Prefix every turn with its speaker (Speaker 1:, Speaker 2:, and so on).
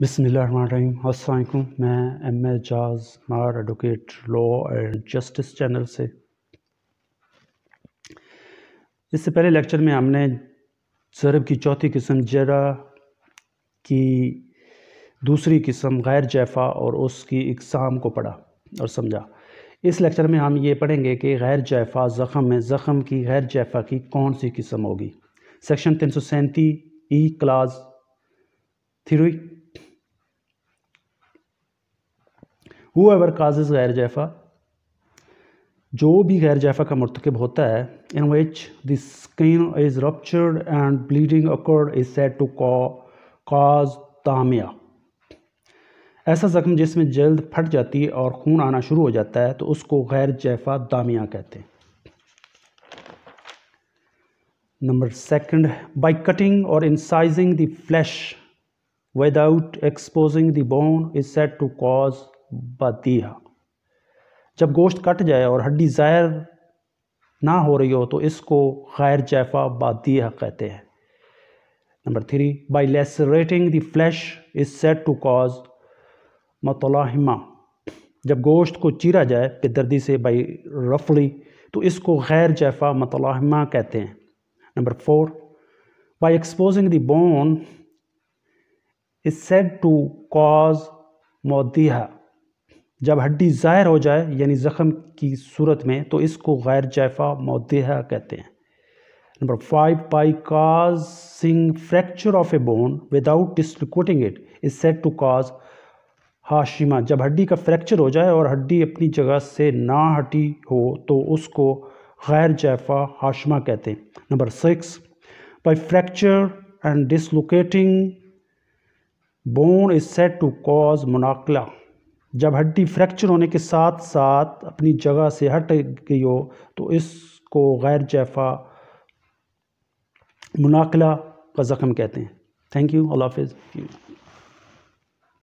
Speaker 1: बिसमीम मैं M A जाज नार advocate law and justice channel से इससे पहले लेक्चर में हमने ज़रब की चौथी किस्म जरा की दूसरी किस्म गैर जैफ़ा और उसकी इकसाम को पढ़ा और समझा इस लेक्चर में हम ये पढ़ेंगे कि गैर जैफ़ा ज़ख़म में ज़ख़म की गैर जैफ़ा की कौन सी किस्म होगी सेक्शन तीन सौ सैंती E class three whoever causes गैर जैफ़ा जो भी गैर जैफ़ा का मरतकब होता है in which the skin is ruptured and bleeding occurred is said to cause तामिया ऐसा ज़ख्म जिसमें जल्द फट जाती है और खून आना शुरू हो जाता है तो उसको गैर जैफ़ा दामिया कहते हैं नंबर सेकंड बाय कटिंग और incising the flesh without exposing the bone is said to cause बदिया जब गोश्त कट जाए और हड्डी ज़ाहिर ना हो रही हो तो इसको गैर जैफा बादिया कहते हैं number three by lacerating the flesh is said to cause मतलाहिमा जब गोश्त को चीरा जाए बेदर्दी से बाई रफड़ी तो इसको गैर जैफा मतलाहिमा कहते हैं number four by exposing the bone is said to cause मोदिया जब हड्डी ज़ाहिर हो जाए यानी ज़ख़म की सूरत में तो इसको गैर जैफा मौदहा कहते हैं number five by causing fracture of a bone without dislocating it is said to cause हाशिमा जब हड्डी का फ्रैक्चर हो जाए और हड्डी अपनी जगह से ना हटी हो तो उसको गैर जैफा हाशमा कहते हैं number six by fracture and dislocating bone is said to cause मुनाकला जब हड्डी फ्रैक्चर होने के साथ साथ अपनी जगह से हट गई हो तो इसको गैर जैफा मुनाकला का ज़ख़म कहते हैं थैंक यू अल्लाह हाफिज़